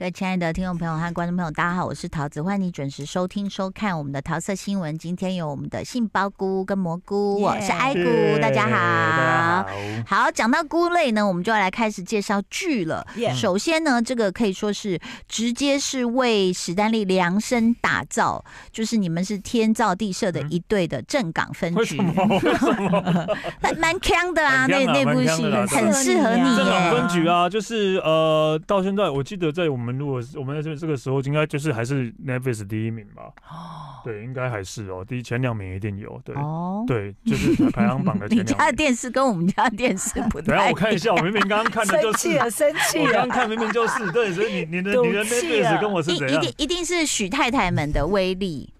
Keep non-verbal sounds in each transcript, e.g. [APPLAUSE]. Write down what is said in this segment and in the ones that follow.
各位亲爱的听众朋友和观众朋友，大家好，我是桃子，欢迎你准时收听收看我们的桃色新闻。今天有我们的杏鲍菇跟蘑菇，我是艾菇，大家好好。讲到菇类呢，我们就要来开始介绍剧了。首先呢，这个可以说是直接是为史丹利量身打造，就是你们是天造地设的一对的正港分局，[LAUGHS] 蛮蛮强的啊，那那部戏很适合你。正港分局啊，就是呃，到现在我记得在我们。如果我们在这这个时候，应该就是还是 n e v i s 第一名吧？哦，对，应该还是哦，第一前两名一定有，对，哦，对，就是排行榜的。前两。[LAUGHS] 你家的电视跟我们家的电视不 [LAUGHS] 太……下我看一下，我明明刚刚看的就是生气了，生气！[LAUGHS] 我刚刚看明明就是对，所以你你的你的 n e v i s 跟我是谁？一一定一定是许太太们的威力。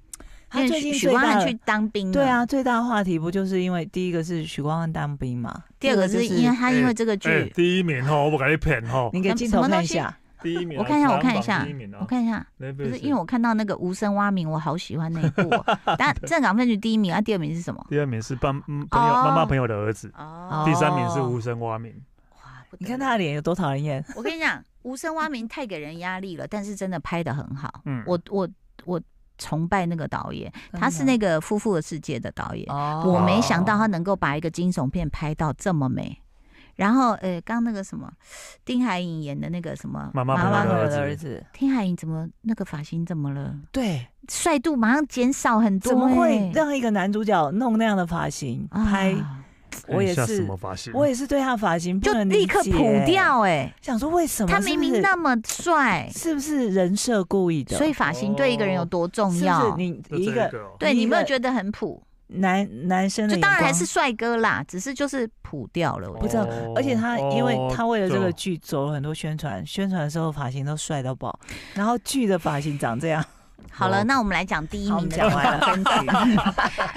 他最近许光汉去当兵，对啊，最大话题不就是因为第一个是许光汉当兵嘛？第二个是因为他因为这个剧第一名哈，我不给你骗哈，你给镜头看一下。第一名，我看一下，我看一下，我看一下，不是因为我看到那个无声蛙鸣，我好喜欢那一部。[LAUGHS] 但正港分局第一名啊，第二名是什么？第二名是帮朋友妈妈朋友的儿子。哦。第三名是无声蛙鸣。哇！你看他的脸有多讨人厌。我跟你讲，无声蛙鸣太给人压力了，但是真的拍的很好。嗯。我我我崇拜那个导演，他是那个夫妇的世界的导演。哦。我没想到他能够把一个惊悚片拍到这么美。然后，呃，刚那个什么，丁海寅演的那个什么马马可的儿子，丁海寅怎么那个发型怎么了？对，帅度马上减少很多。怎么会让一个男主角弄那样的发型拍？我也是，我也是对他发型不能立刻普掉哎。想说为什么？他明明那么帅，是不是人设故意的？所以发型对一个人有多重要？是你一个，对你没有觉得很普？男男生的，当然还是帅哥啦，只是就是普掉了，不知道。而且他因为他为了这个剧走了很多宣传，宣传的时候发型都帅到爆，然后剧的发型长这样。[LAUGHS] 好了，那我们来讲第一名的讲完了分局。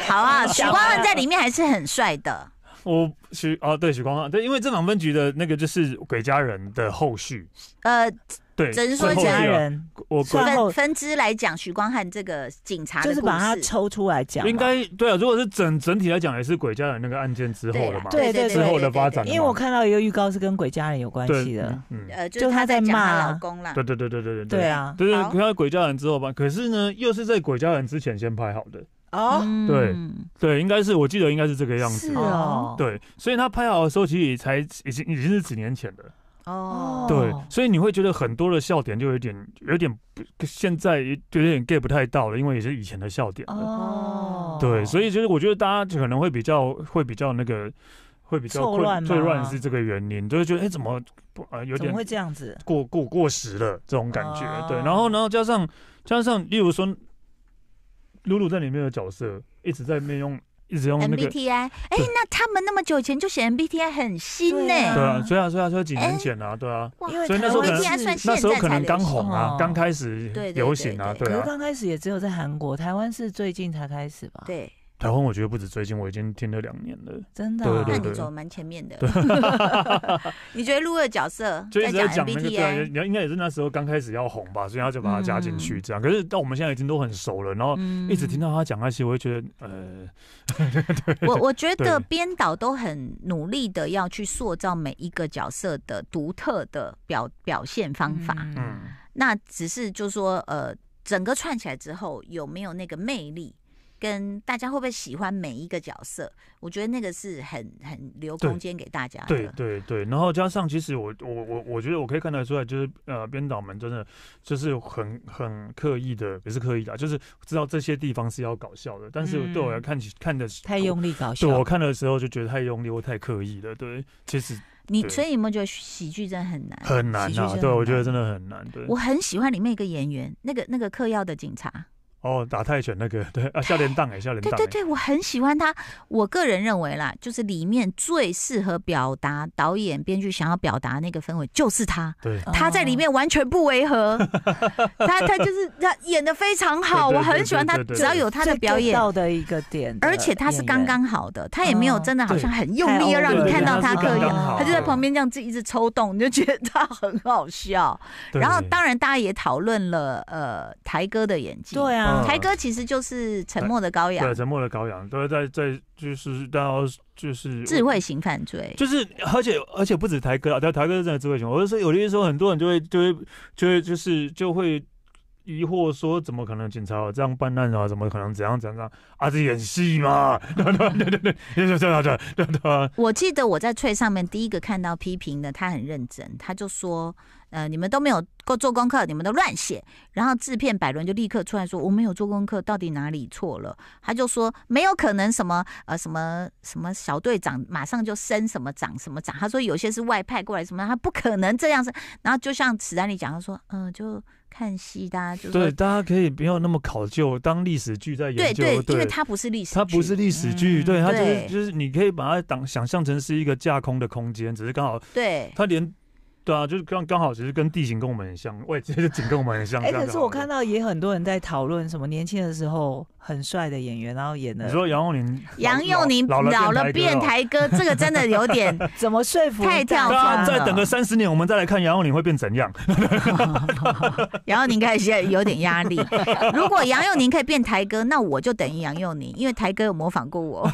好 [LAUGHS] 啊，许光汉在里面还是很帅的。我许哦，对，许光汉，对，因为正场分局的那个就是鬼家人”的后续。呃。对，是说家人，我分分支来讲，徐光汉这个警察就是把他抽出来讲，应该对啊。如果是整整体来讲，也是鬼家人那个案件之后的嘛，对对之后的发展。因为我看到一个预告是跟鬼家人有关系的，嗯，呃，就他在骂老公啦，对对对对对对对啊，就是他鬼家人之后吧。可是呢，又是在鬼家人之前先拍好的哦，对对，应该是，我记得应该是这个样子哦，对，所以他拍好的时候，其实也才已经已经是几年前了。哦，对，所以你会觉得很多的笑点就有点有点，现在有点 get 不太到了，因为也是以前的笑点了。哦，对，所以就是我觉得大家可能会比较会比较那个，会比较乱嘛。乱是这个原因，就会觉得哎，怎么不啊？有点怎么会这样子？过过过时了这种感觉，对。然后然后加上加上，例如说，露露在里面的角色一直在面用。一直用 MBTI，哎，那他们那么久以前就写 MBTI 很新呢，对啊，所以啊，所以啊，所以几年前啊，对啊，因为那时候 MBTI 算现在才红啊，刚开始流行啊，对，可是刚开始也只有在韩国，台湾是最近才开始吧，对。台湾我觉得不止最近，我已经听了两年了。真的，那你走蛮前面的。你觉得陆的角色在讲 t 对，应该也是那时候刚开始要红吧，所以他就把它加进去这样。可是到我们现在已经都很熟了，然后一直听到他讲那些，我就觉得呃，[LAUGHS] 我我觉得编导都很努力的要去塑造每一个角色的独特的表表现方法。嗯，那只是就说呃，整个串起来之后有没有那个魅力？跟大家会不会喜欢每一个角色？我觉得那个是很很留空间给大家的。对对对，然后加上其实我我我我觉得我可以看得出来，就是呃编导们真的就是很很刻意的，不是刻意的，就是知道这些地方是要搞笑的。但是对我来看起看的太用力搞笑。对我看的时候就觉得太用力或太刻意了。对，其实你所以有没有觉得喜剧真的很难？很难啊，对，我觉得真的很难。对，我很喜欢里面一个演员，那个那个嗑药的警察。哦，打泰拳那个，对 [LAUGHS] 啊，笑脸荡哎，笑脸荡，对对对，我很喜欢他。我个人认为啦，就是里面最适合表达导演编剧想要表达那个氛围，就是他。对，他在里面完全不违和，[LAUGHS] 他他就是他演的非常好，我很喜欢他。只要有他的表演，到的一个点，而且他是刚刚好的，他也没有真的好像很用力要让你看到他刻意，他就在旁边这样子一直抽动，你就觉得他很好笑。然后当然大家也讨论了呃，台哥的演技，对啊。台歌其实就是沉默的羔羊，对，沉默的羔羊，都在在就是到就是智慧型犯罪，就是而且而且不止台哥啊，台台哥是智慧型，我就说有的时候很多人就会就会就会就是就会疑惑说，怎么可能警察这样办案啊？怎么可能怎样怎样？啊这演戏嘛？对对对对对，对对对对对。我记得我在翠上面第一个看到批评的，他很认真，他就说。呃，你们都没有够做功课，你们都乱写。然后制片百伦就立刻出来说：“我没有做功课，到底哪里错了？”他就说：“没有可能什么呃什么什么小队长马上就升什么长什么长。”他说：“有些是外派过来什么，他不可能这样子。”然后就像史丹利讲，他说：“嗯，就看戏，大家就对，大家可以不要那么考究，当历史剧在研究。”对对，因为他不是历史它他不是历史剧，对他就是就是你可以把它当想象成是一个架空的空间，只是刚好对他连。对啊，就是刚刚好，其实跟地形跟我们很像，位置就景跟我们很像。哎，可是我看到也很多人在讨论什么年轻的时候很帅的演员，然后演的。你说杨佑宁，[LAUGHS] 杨佑宁老了变台哥，这个真的有点 [LAUGHS] 怎么说服？太跳了。再等个三十年，我们再来看杨佑宁会变怎样。[LAUGHS] 杨佑宁看起来有点压力。如果杨佑宁可以变台哥，那我就等于杨佑宁，因为台哥有模仿过我。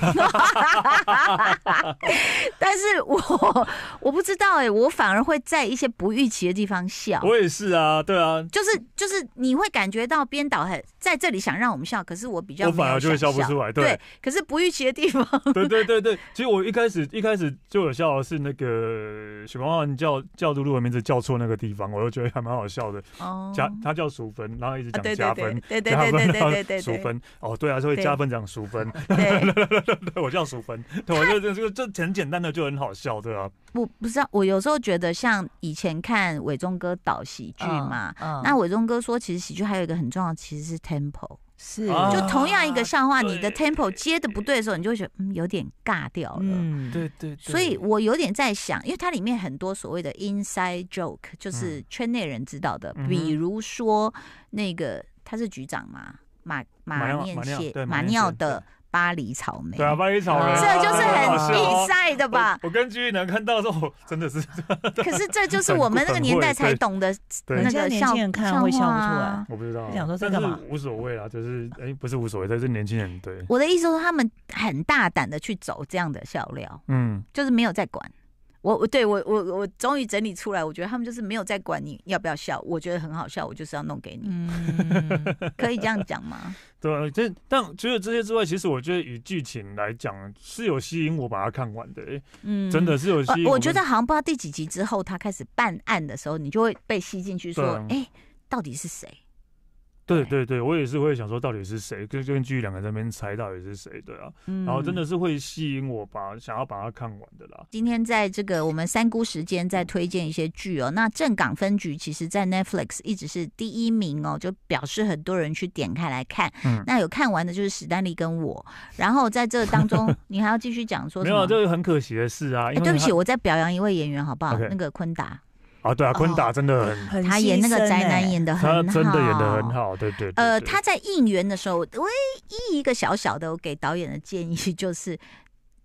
但是，我我不知道哎，我反而会在。在一些不预期的地方笑，我也是啊，对啊，就是就是你会感觉到编导很在这里想让我们笑，可是我比较我反而就会笑不出来，对，可是不预期的地方，对对对对，其实我一开始一开始就有笑的是那个许光汉叫叫露露的名字叫错那个地方，我就觉得还蛮好笑的哦，加他叫淑芬，然后一直讲加分，对对对对对对，淑芬哦，对啊，就会加分讲淑芬，[LAUGHS] 对，我叫淑芬，我觉得这个这很简单的就很好笑，对啊。我不知道，我有时候觉得像。以前看伟忠哥导喜剧嘛，那伟忠哥说，其实喜剧还有一个很重要，其实是 tempo，是就同样一个笑话，你的 tempo 接的不对的时候，你就会觉得嗯有点尬掉了。嗯，对对。所以我有点在想，因为它里面很多所谓的 inside joke，就是圈内人知道的，比如说那个他是局长嘛，马马尿谢马尿的。巴黎草莓，对啊，巴黎草莓，这就是很易晒的吧？我跟居能看到后，真的是。[LAUGHS] 可是这就是我们那个年代才懂的，那个笑。年轻人看会笑不出来。我不知道，想说那吗？无所谓啦，就是哎，不是无所谓，但是年轻人对。我的意思说，他们很大胆的去走这样的笑料，嗯，就是没有在管。我我对我我我终于整理出来，我觉得他们就是没有在管你要不要笑，我觉得很好笑，我就是要弄给你，可以这样讲吗？[LAUGHS] 对这但除了这些之外，其实我觉得以剧情来讲是有吸引我把它看完的，嗯，真的是有吸。引我觉得好像不知道第几集之后他开始办案的时候，你就会被吸进去，说哎，到底是谁？对对对，我也是会想说到底是谁，跟根据两个人那边猜到底是谁，对啊，然后真的是会吸引我把想要把它看完的啦。今天在这个我们三姑时间在推荐一些剧哦，那《正港分局》其实在 Netflix 一直是第一名哦，就表示很多人去点开来看。那有看完的就是史丹利跟我，然后在这当中 [LAUGHS] 你还要继续讲说没有，这是很可惜的事啊。对不起，我在表扬一位演员好不好？那个昆达。啊，对啊，坤达真的很，他演那个宅男演的很，他真的演的很好，对对对。呃，他在应援的时候，唯一一个小小的我给导演的建议就是，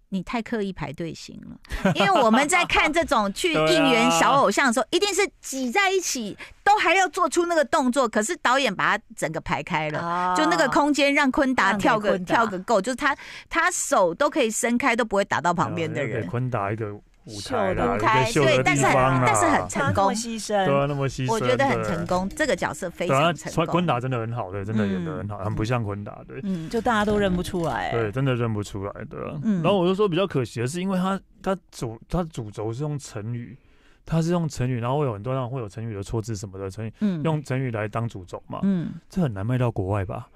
你太刻意排队型了，因为我们在看这种去 [LAUGHS] 应援小偶像的时候，一定是挤在一起，都还要做出那个动作，可是导演把他整个排开了，就那个空间让坤达跳个跳个够，就是他他手都可以伸开，都不会打到旁边的人。坤达一个。舞台对，但是但是很成功，牺牲对啊，那么牺牲，我觉得很成功。这个角色非常成功。坤达真的很好，的真的演得好，很不像坤达的，嗯，就大家都认不出来。对，真的认不出来的。嗯，然后我就说比较可惜的是，因为他他主他主轴是用成语，他是用成语，然后会有很多上会有成语的错字什么的，成语，嗯，用成语来当主轴嘛，嗯，这很难卖到国外吧？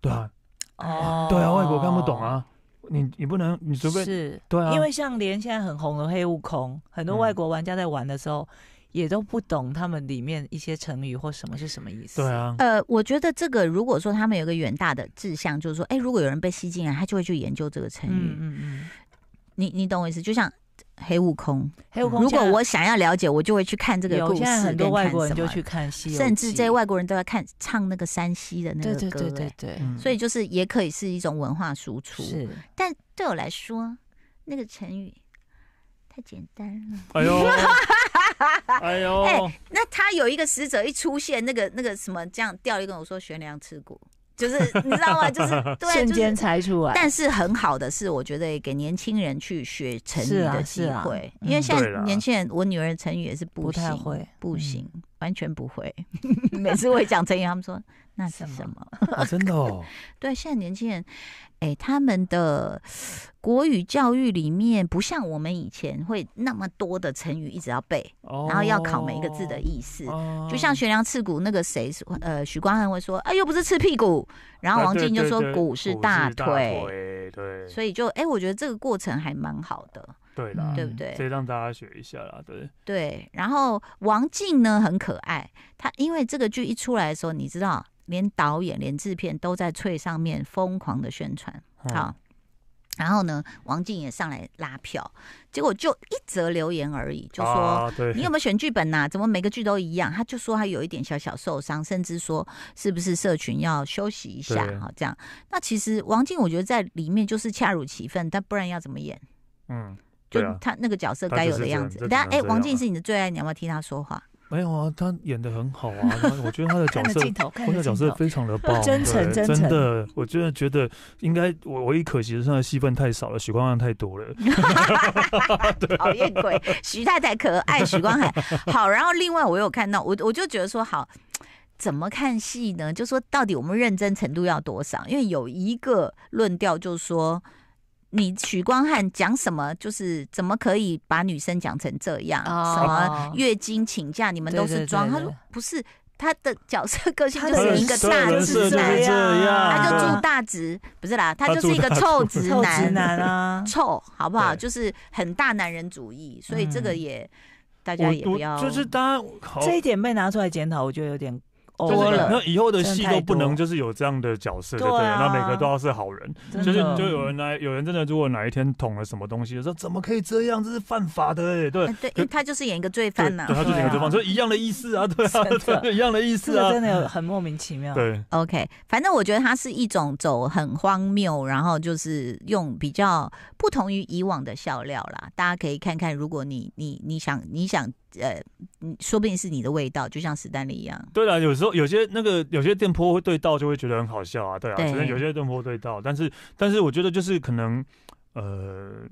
对啊，哦，对啊，外国看不懂啊。你你不能，你除非是，对啊，因为像连现在很红的黑悟空，很多外国玩家在玩的时候，也都不懂他们里面一些成语或什么是什么意思。对啊，呃，我觉得这个如果说他们有个远大的志向，就是说，哎，如果有人被吸进来，他就会去研究这个成语。嗯嗯嗯，你你懂我意思？就像。黑悟空，黑悟空。如果我想要了解，我就会去看这个故事。现在很多外国人就去看戏，甚至这些外国人都要看唱那个山西的那个歌。对对对对对，所以就是也可以是一种文化输出。是。但对我来说，那个成语太简单了。哎呦，[LAUGHS] 哎呦。哎，那他有一个使者一出现，那个那个什么这样，掉一个，我说悬梁刺骨。就是你知道吗？就是 [LAUGHS] 瞬间猜出来。但是很好的是，我觉得给年轻人去学成语的机会，因为现在年轻人，我女儿成语也是不太会，不行，完全不会。[LAUGHS] 每次我讲成语，他们说。那是什么？[LAUGHS] 真的哦。[LAUGHS] 对，现在年轻人，哎，他们的国语教育里面不像我们以前会那么多的成语一直要背，然后要考每一个字的意思。就像悬梁刺骨，那个谁说？呃，许光汉会说，哎，又不是刺屁股。然后王静就说，骨是大腿。对。所以就，哎，我觉得这个过程还蛮好的。对啦，对不对？所以让大家学一下啦。对。对，然后王静呢很可爱，她因为这个剧一出来的时候，你知道。连导演、连制片都在翠上面疯狂的宣传，好，然后呢，王静也上来拉票，结果就一则留言而已，就说你有没有选剧本呐？怎么每个剧都一样？他就说他有一点小小受伤，甚至说是不是社群要休息一下？好，这样。那其实王静我觉得在里面就是恰如其分，但不然要怎么演？嗯，就他那个角色该有的样子。但哎，王静是你的最爱，你要不要听他说话？没有啊，他演的很好啊，[LAUGHS] 我觉得他的角色，他的角色非常的棒，真诚，真的，我真得觉得应该，我唯一可惜的是他的戏份太少了，许光汉太多了，[LAUGHS] 讨厌鬼，徐太太可爱，许光汉好，[LAUGHS] 然后另外我有看到，我我就觉得说好，怎么看戏呢？就说到底我们认真程度要多少？因为有一个论调就是说。你许光汉讲什么？就是怎么可以把女生讲成这样？什么月经请假，你们都是装。他说不是，他的角色个性就是一个大直男，他就住大直，不是啦，他就是一个 [LAUGHS] 臭直男男啊，臭好不好？就是很大男人主义，所以这个也大家也不要。就是当然，这一点被拿出来检讨，我觉得有点。就是那以后的戏都不能就是有这样的角色，对对？那每个都要是好人，就是就有人来，有人真的，如果哪一天捅了什么东西，说怎么可以这样？这是犯法的，哎，对，对，他就是演一个罪犯呢，对，他就演罪犯，所以一样的意思啊，对啊，对，一样的意思啊，真的很莫名其妙。对，OK，反正我觉得他是一种走很荒谬，然后就是用比较不同于以往的笑料啦，大家可以看看，如果你你你想你想。呃，说不定是你的味道，就像史丹利一样。对啊，有时候有些那个有些店会对到，就会觉得很好笑啊。对啊，有些有些店坡对到，但是但是我觉得就是可能，呃。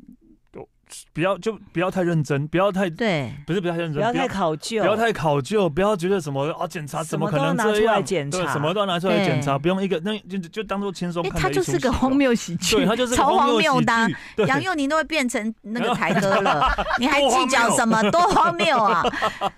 比较就不要太认真，不要太对，不是不要太认真，不要太考究，不要太考究，不要觉得什么啊检查怎么可能这样检查，什么都要拿出来检查，不用一个那就就当做轻松。[LAUGHS] 他就是 [LAUGHS] 个荒谬喜剧，[LAUGHS] 对，他就是超荒谬的。杨佑宁都会变成那个台哥了，你还计较什么？多荒谬啊！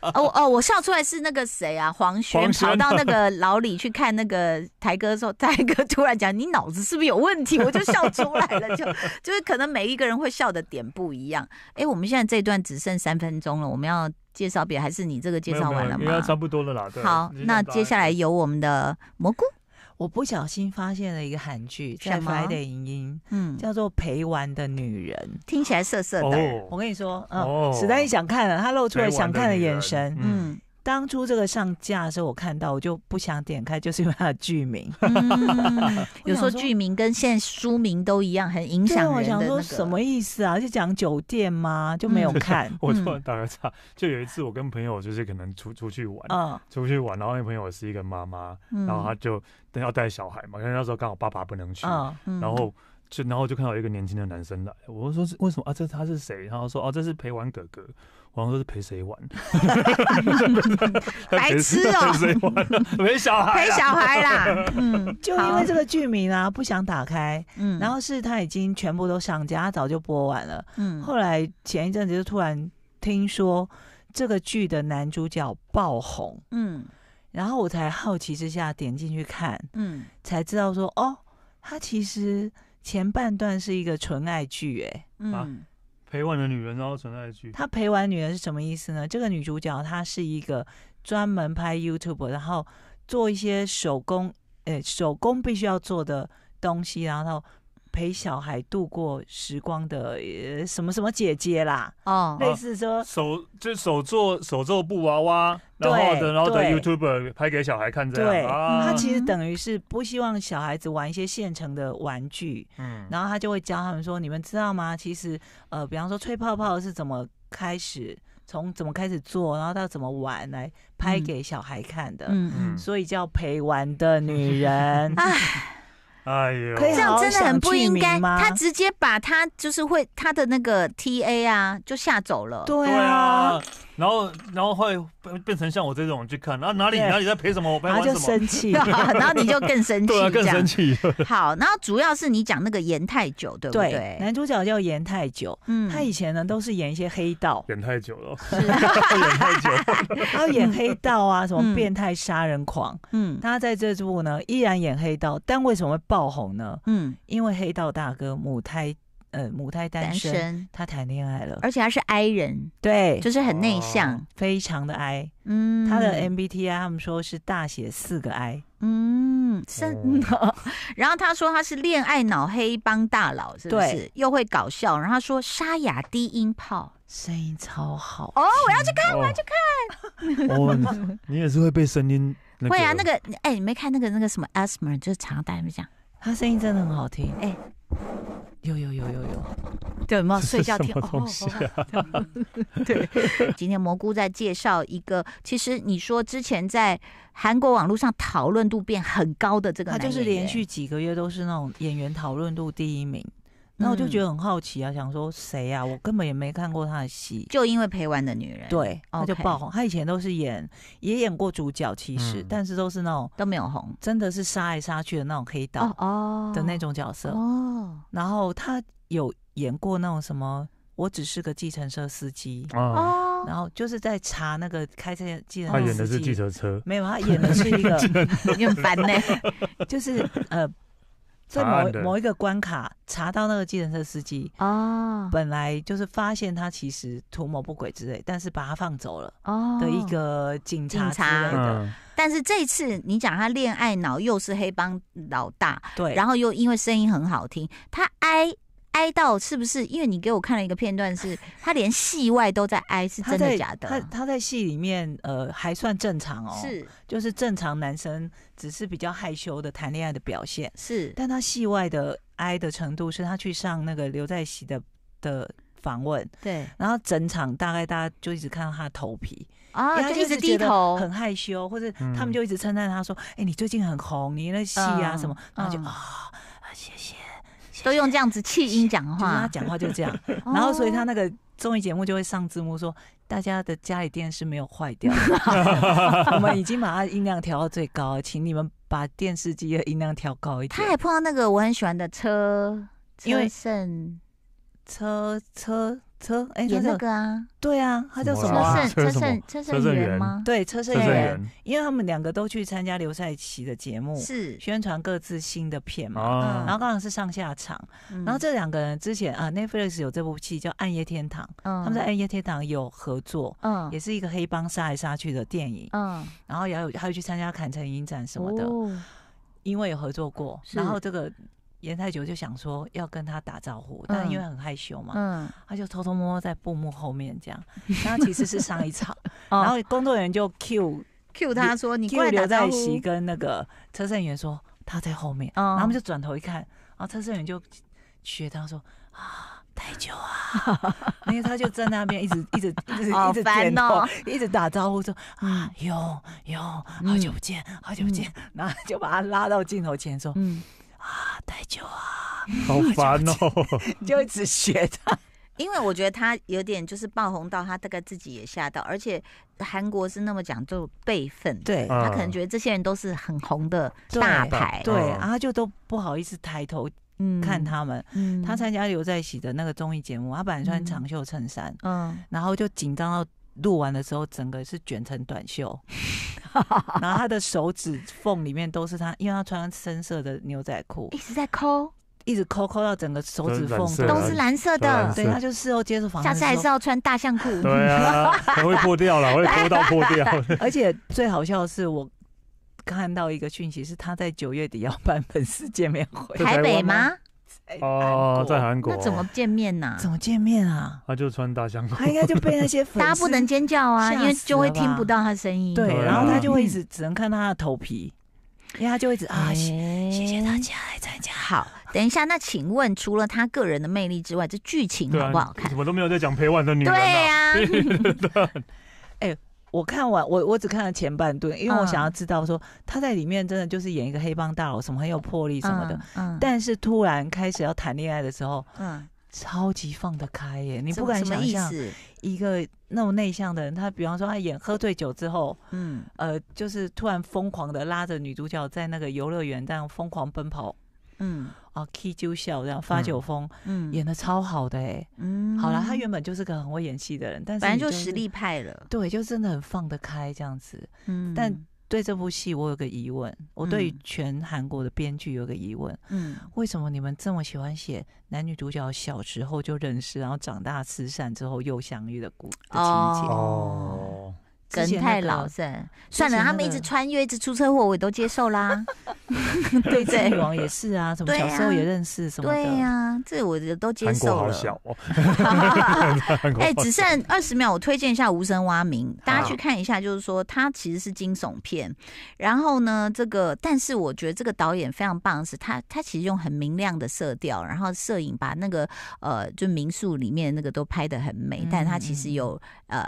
哦哦，我笑出来是那个谁啊？黄轩跑到那个老李去看那个台哥的时候，台哥突然讲你脑子是不是有问题，我就笑出来了，就就是可能每一个人会笑的点不一。一样，哎，我们现在这段只剩三分钟了，我们要介绍别，还是你这个介绍完了吗？差不多了啦。好，那接下来由我们的蘑菇，我不小心发现了一个韩剧，在翻点影音，嗯，叫做《陪玩的女人》，听起来色色的。我跟你说，嗯，史丹也想看了，他露出了想看的眼神，嗯。当初这个上架的时候，我看到我就不想点开，就是因为它的剧名。嗯，[LAUGHS] 有说剧名跟现在书名都一样，很影响我想那什么意思啊？就讲酒店吗？就没有看。[LAUGHS] 我突然打个岔，就有一次我跟朋友就是可能出出去玩，出去玩，然后那朋友是一个妈妈，然后她就等要带小孩嘛，因为那时候刚好爸爸不能去，然后就然后就看到一个年轻的男生来，我说是为什么啊？这他是谁？然后说哦，这是陪玩哥哥。像都是陪谁玩？[LAUGHS] 白痴哦，陪小孩。陪小孩啦，[LAUGHS] 嗯，就因为这个剧名啊，不想打开，嗯，然后是他已经全部都上架，早就播完了，嗯，后来前一阵子就突然听说这个剧的男主角爆红，嗯，然后我才好奇之下点进去看，嗯，才知道说哦，他其实前半段是一个纯爱剧，哎，嗯。陪玩的女人，然后存在剧。他陪玩女人是什么意思呢？这个女主角她是一个专门拍 YouTube，然后做一些手工，诶，手工必须要做的东西，然后。陪小孩度过时光的呃什么什么姐姐啦，哦，类似说手就手做手做布娃娃，然后的然后的 YouTuber 拍给小孩看这样，对，他其实等于是不希望小孩子玩一些现成的玩具，嗯，然后他就会教他们说，你们知道吗？其实呃，比方说吹泡泡是怎么开始，从怎么开始做，然后到怎么玩，来拍给小孩看的，嗯嗯，所以叫陪玩的女人，哎。[LAUGHS] 哎呦，这样真的很不应该！他直接把他就是会他的那个 T A 啊，就吓走了。对啊。然后，然后会变成像我这种去看，然后哪里哪里在赔什么，然后就生气，然后你就更生气，对，更生气。[LAUGHS] 好，然后主要是你讲那个严泰久，对不对？男主角叫严泰久，嗯，他以前呢都是演一些黑道，演太久了，[LAUGHS] 是演太久了，[LAUGHS] 演黑道啊，什么变态杀人狂，嗯，他在这部呢依然演黑道，但为什么会爆红呢？嗯，因为黑道大哥母胎。呃，母胎单身，他谈恋爱了，而且他是 I 人，对，就是很内向，非常的 I。嗯，他的 MBTI 他们说是大写四个 I。嗯，[LAUGHS] 然后他说他是恋爱脑黑帮大佬，是不是？又会搞笑。然后他说沙哑低音炮，声音超好。哦，我要去看，我要去看。你也是会被声音？会啊，那个，哎，你没看那个那个什么 a s m e r 就是常跟大家讲，他声音真的很好听。哎。有有有有有，对，没有睡觉听哦，[LAUGHS] 对，今天蘑菇在介绍一个，其实你说之前在韩国网络上讨论度变很高的这个，他就是连续几个月都是那种演员讨论度第一名。然后就觉得很好奇啊，想说谁呀？我根本也没看过他的戏，就因为《陪玩的女人》对，他就爆红。他以前都是演，也演过主角，其实，但是都是那种都没有红，真的是杀来杀去的那种黑道哦的那种角色哦。然后他有演过那种什么？我只是个计程车司机哦然后就是在查那个开车计程，他演的是计程车，没有，他演的是一个 [LAUGHS] [LAUGHS] 很烦呢，就是呃。在某某一个关卡查到那个计程车司机哦，本来就是发现他其实图谋不轨之类，但是把他放走了哦的一个警察之类的。但是这次你讲他恋爱脑又是黑帮老大，对，然后又因为声音很好听，他挨。哀悼是不是？因为你给我看了一个片段，是他连戏外都在哀，是真的假的？他他在戏里面，呃，还算正常哦，是，就是正常男生，只是比较害羞的谈恋爱的表现。是，但他戏外的哀的程度，是他去上那个刘在熙的的访问，对，然后整场大概大家就一直看到他头皮啊，就一直低头，很害羞，或者他们就一直称赞他说：“哎，你最近很红，你那戏啊什么？”然后就啊，谢谢。都用这样子气音讲话，他讲话就这样，[LAUGHS] 然后所以他那个综艺节目就会上字幕说，大家的家里电视没有坏掉，[LAUGHS] 我们已经把它音量调到最高，请你们把电视机的音量调高一点。他还碰到那个我很喜欢的车，因为车车。车哎，车胜个啊，对啊，他叫什么？车胜，车胜，车胜元吗？对，车胜元。因为他们两个都去参加刘赛锡的节目，是宣传各自新的片嘛。然后刚好是上下场。然后这两个人之前啊，Netflix 有这部戏叫《暗夜天堂》，嗯、他们在《暗夜天堂》有合作，嗯，也是一个黑帮杀来杀去的电影，嗯。然后也有，还有去参加坎城影展什么的，因为有合作过。然后这个。严太久就想说要跟他打招呼，但是因为很害羞嘛，他就偷偷摸摸在布幕后面这样。[LAUGHS] 后其实是上一场，[LAUGHS] 然后工作人员就 Q Q 他说：“你过来打在席跟那个车胜员说他在后面，然后他们就转头一看，然后车胜员就学他说：“啊，太久啊！[LAUGHS] ”因为他就在那边一直一直一直一直点头，一直打招呼说：“啊，有有，好久不见，好久不见。”然后就把他拉到镜头前说：“嗯。”太久啊，好 [LAUGHS] 烦哦！[LAUGHS] 就一直学他，因为我觉得他有点就是爆红到他大概自己也吓到，而且韩国是那么讲究辈分，对他可能觉得这些人都是很红的大牌，对，然后就都不好意思抬头看他们，嗯，他参加刘在喜的那个综艺节目，他本来穿长袖衬衫，嗯，然后就紧张到。录完的时候，整个是卷成短袖，[LAUGHS] 然后他的手指缝里面都是他，因为他穿深色的牛仔裤，一直在抠，一直抠抠到整个手指缝都是蓝色的。对，他就事后接受访问，下次还是要穿大象裤，才 [LAUGHS] 会破掉了，会抠到破掉。[LAUGHS] 而且最好笑的是，我看到一个讯息是他在九月底要办粉丝见面会，台北吗？哦，在韩国，那怎么见面呢？怎么见面啊？他就穿大香，他应该就被那些大家不能尖叫啊，因为就会听不到他声音。对，然后他就会一直只能看到他的头皮，因为他就一直啊。谢谢大家来参加。好，等一下，那请问除了他个人的魅力之外，这剧情好不好看？我都没有在讲陪玩的女人。对呀。[LAUGHS] [LAUGHS] 哎。我看完，我我只看了前半段，因为我想要知道说他在里面真的就是演一个黑帮大佬，什么很有魄力什么的。嗯。但是突然开始要谈恋爱的时候，嗯，超级放得开耶！你不敢想象，一个那么内向的人，他比方说他演喝醉酒之后，嗯，呃，就是突然疯狂的拉着女主角在那个游乐园这样疯狂奔跑，嗯。啊 k 就笑这样发酒疯，嗯，演的超好的哎，嗯，好了，他原本就是个很会演戏的人，但是反正就实力派了，对，就真的很放得开这样子，嗯，但对这部戏我有个疑问，我对全韩国的编剧有个疑问，嗯，为什么你们这么喜欢写男女主角小时候就认识，然后长大失散之后又相遇的故的情节？哦。梗太老是，算了，他们一直穿越，一直出车祸，我也都接受啦。[LAUGHS] 对，战王也是啊，什么小时候也认识，什么对呀，这我我都都接受了。好小哦。[LAUGHS] 哎，只剩二十秒，我推荐一下《无声蛙鸣》，大家去看一下。就是说，它其实是惊悚片，然后呢，这个但是我觉得这个导演非常棒的是，他他其实用很明亮的色调，然后摄影把那个呃，就民宿里面那个都拍的很美，但他其实有呃。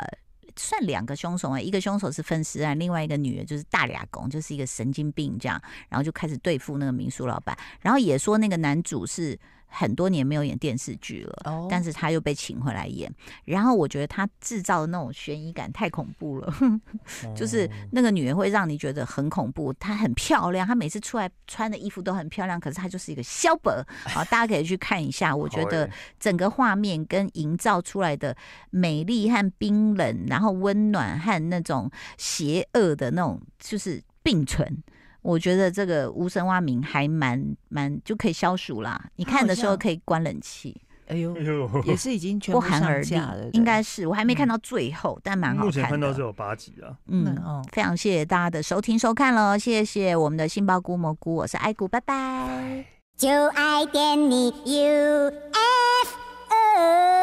算两个凶手啊，一个凶手是分尸案，另外一个女的就是大俩公，就是一个神经病这样，然后就开始对付那个民宿老板，然后也说那个男主是。很多年没有演电视剧了，但是他又被请回来演。然后我觉得他制造的那种悬疑感太恐怖了，[LAUGHS] 就是那个女人会让你觉得很恐怖。她很漂亮，她每次出来穿的衣服都很漂亮，可是她就是一个小本。好，大家可以去看一下。我觉得整个画面跟营造出来的美丽和冰冷，然后温暖和那种邪恶的那种就是并存。我觉得这个无声蛙鸣还蛮蛮就可以消暑啦。你看的时候可以关冷气。哎呦，也是已经不寒而栗了，应该是我还没看到最后，但蛮好看的。目前看到是有八集啊。嗯嗯，非常谢谢大家的收听收看喽，谢谢我们的杏鲍菇蘑菇，我是爱菇，拜拜。就爱点你 UFO。